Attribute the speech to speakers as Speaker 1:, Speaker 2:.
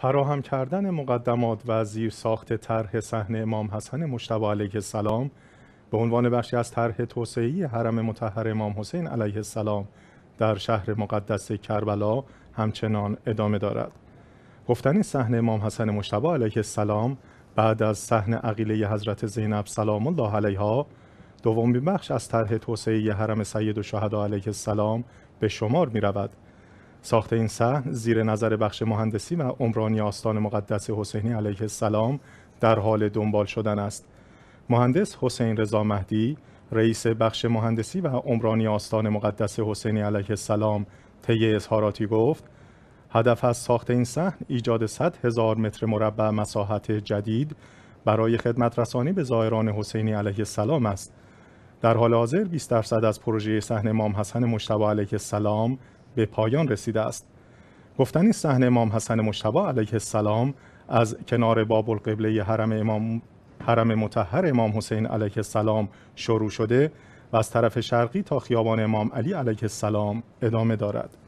Speaker 1: فراهم کردن مقدمات و زیر ساخت طرح صحن امام حسن مشتبه علیه السلام به عنوان بخشی از طرح توسعی حرم متحر امام حسین علیه السلام در شهر مقدس کربلا همچنان ادامه دارد. گفتن سحن امام حسن مشتبه علیه السلام بعد از صحن عقیله حضرت زینب سلام الله علیها دومین بخش از طرح توسعه حرم سید و علیه السلام به شمار می رود. ساخت این صحن زیر نظر بخش مهندسی و عمرانی آستان مقدس حسینی علیه السلام در حال دنبال شدن است. مهندس حسین رضا مهدی رئیس بخش مهندسی و عمرانی آستان مقدس حسینی علیه السلام طی اظهاراتی گفت هدف از ساخت این صحن ایجاد 100 هزار متر مربع مساحت جدید برای خدمت رسانی به زائران حسینی علیه السلام است. در حال حاضر 20 درصد از پروژه صحن امام حسن مشتبه علیه السلام به پایان رسیده است گفتنی این صحنه امام حسن مجتبی علیه السلام از کنار باب القبله حرم امام حرم متحر امام حسین علیه السلام شروع شده و از طرف شرقی تا خیابان امام علی علیه السلام ادامه دارد